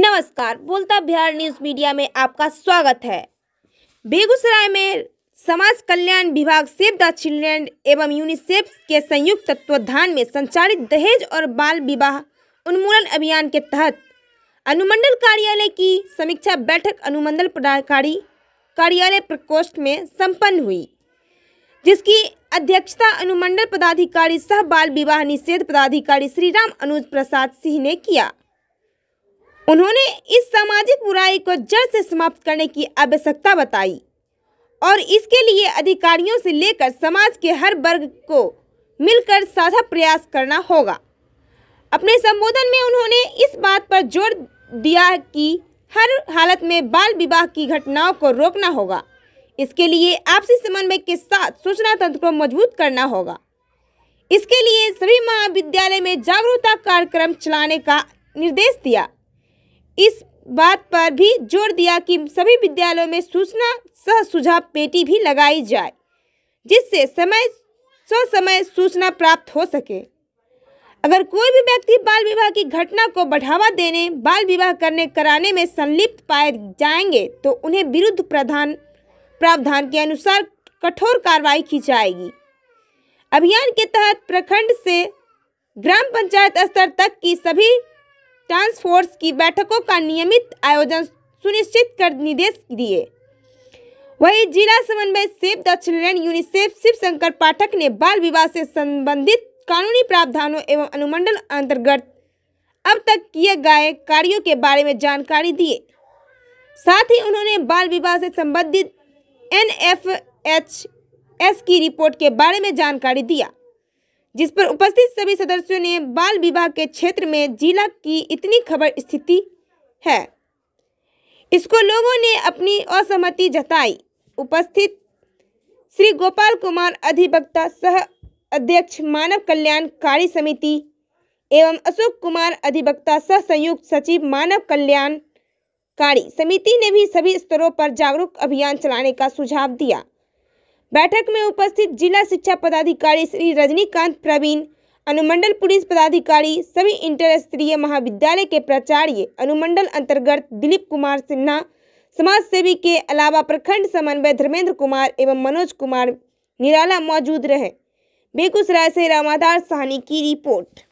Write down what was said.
नमस्कार बोलता Bihar news media में आपका स्वागत है बेगूसराय में समाज कल्याण विभाग सेव द चिल्ड्रेन एवं यूनिसेफ के संयुक्त तत्वाधान में संचालित दहेज और बाल विवाह उन्मूलन अभियान के तहत अनुमंडल कार्यालय की समीक्षा बैठक अनुमंडल पदाधिकारी कार्यालय प्रकोष्ठ में संपन्न हुई जिसकी अध्यक्षता अनुमंडल पदाधिकारी सह बाल विवाह निषेध पदाधिकारी श्री राम अनुज प्रसाद सिंह ने किया उन्होंने इस सामाजिक बुराई को जड़ से समाप्त करने की आवश्यकता बताई और इसके लिए अधिकारियों से लेकर समाज के हर वर्ग को मिलकर साझा प्रयास करना होगा अपने संबोधन में उन्होंने इस बात पर जोर दिया कि हर हालत में बाल विवाह की घटनाओं को रोकना होगा इसके लिए आपसी समन्वय के साथ सूचना तंत्र को मजबूत करना होगा इसके लिए सभी महाविद्यालय में जागरूकता कार्यक्रम चलाने का निर्देश दिया इस बात पर भी जोर दिया कि सभी विद्यालयों में सूचना सह सुझाव पेटी भी लगाई जाए जिससे समय समय सूचना प्राप्त हो सके अगर कोई भी व्यक्ति बाल विवाह की घटना को बढ़ावा देने बाल विवाह करने कराने में संलिप्त पाए जाएंगे तो उन्हें विरुद्ध प्रधान प्रावधान के अनुसार कठोर कार्रवाई की जाएगी अभियान के तहत प्रखंड से ग्राम पंचायत स्तर तक की सभी टास्क फोर्स की बैठकों का नियमित आयोजन सुनिश्चित कर निर्देश दिए वही जिला समन्वय save the children UNICEF Shiv Shankar Pathak ने बाल विवाह से संबंधित कानूनी प्रावधानों एवं अनुमंडल अंतर्गत अब तक किए गए कार्यों के बारे में जानकारी दिए साथ ही उन्होंने बाल विवाह से संबंधित एन एफ एच एस की रिपोर्ट के बारे में जानकारी दिया जिस पर उपस्थित सभी सदस्यों ने बाल विवाह के क्षेत्र में जिला की इतनी खबर स्थिति है इसको लोगों ने अपनी असहमति जताई उपस्थित श्री गोपाल कुमार अधिवक्ता सह अध्यक्ष मानव कल्याणकारी समिति एवं अशोक कुमार अधिवक्ता सह संयुक्त सचिव मानव कल्याणकारी समिति ने भी सभी स्तरों पर जागरूक अभियान चलाने का सुझाव दिया बैठक में उपस्थित जिला शिक्षा पदाधिकारी श्री रजनीकांत प्रवीण अनुमंडल पुलिस पदाधिकारी सभी इंटर स्तरीय महाविद्यालय के प्राचार्य अनुमंडल अंतर्गत दिलीप कुमार सिन्हा समाज सेवी के अलावा प्रखंड समन्वय धर्मेंद्र कुमार एवं मनोज कुमार निराला मौजूद रहे बेगूसराय से रामादार सहनी की रिपोर्ट